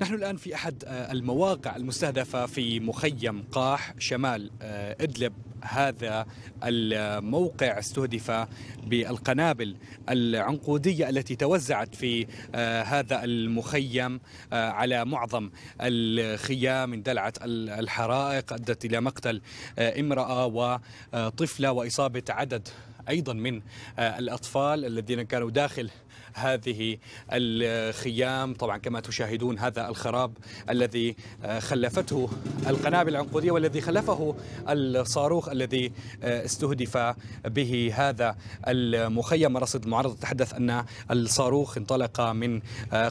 نحن الآن في أحد آه، المواقع المستهدفة في مخيم قاح شمال آه، إدلب هذا الموقع استهدف بالقنابل العنقودية التي توزعت في آه، هذا المخيم على معظم الخيام اندلعت الحرائق أدت إلى مقتل امرأة وطفلة وإصابة عدد ايضا من آه، الاطفال الذين كانوا داخل هذه الخيام طبعا كما تشاهدون هذا الخراب الذي آه، خلفته القنابل العنقودية والذي خلفه الصاروخ الذي آه، استهدف به هذا المخيم رصد المعارضة تحدث أن الصاروخ انطلق من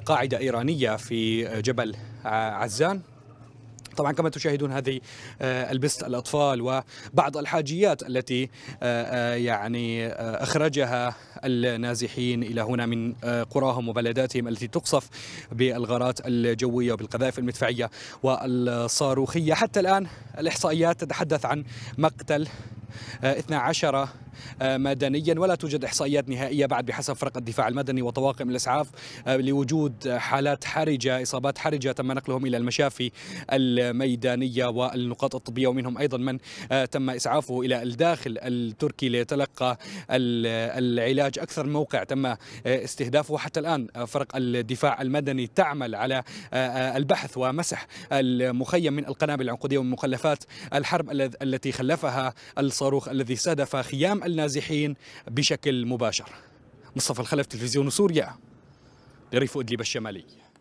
قاعدة إيرانية في جبل عزان طبعا كما تشاهدون هذه آه، البست الاطفال وبعض الحاجيات التي آه، آه، يعني اخرجها النازحين الى هنا من قراهم وبلداتهم التي تقصف بالغارات الجويه وبالقذائف المدفعيه والصاروخيه حتى الان الاحصائيات تتحدث عن مقتل 12 آه، مدنيا ولا توجد احصائيات نهائيه بعد بحسب فرق الدفاع المدني وطواقم الاسعاف آه، لوجود حالات حرجه اصابات حرجه تم نقلهم الى المشافي الميدانيه والنقاط الطبيه ومنهم ايضا من آه، تم اسعافه الى الداخل التركي ليتلقى العلاج اكثر موقع تم استهدافه حتى الان فرق الدفاع المدني تعمل على البحث ومسح المخيم من القنابل العنقوديه ومن مخلفات الحرب التي خلفها الص الصاروخ الذي استهدف خيام النازحين بشكل مباشر مصطفى الخلف تلفزيون سوريا لريف إدلب الشمالي